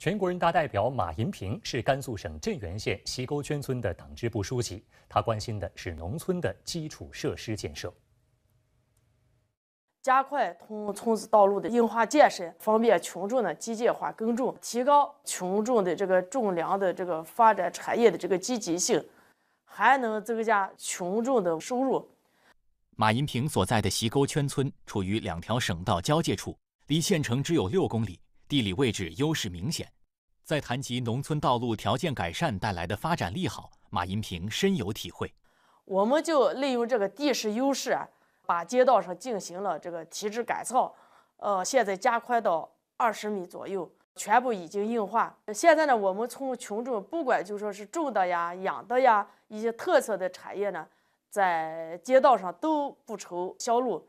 全国人大代表马银平是甘肃省镇原县西沟圈村的党支部书记，他关心的是农村的基础设施建设，加快通村子道路的硬化建设，方便群众的机械化耕种，提高群众的这个种粮的这个发展产业的这个积极性，还能增加群众的收入。马银平所在的西沟圈村处于两条省道交界处，离县城只有六公里。地理位置优势明显，在谈及农村道路条件改善带来的发展利好，马银平深有体会。我们就利用这个地势优势，把街道上进行了这个提质改造，呃，现在加宽到二十米左右，全部已经硬化。现在呢，我们村群众不管就说是种的呀、养的呀一些特色的产业呢，在街道上都不愁销路。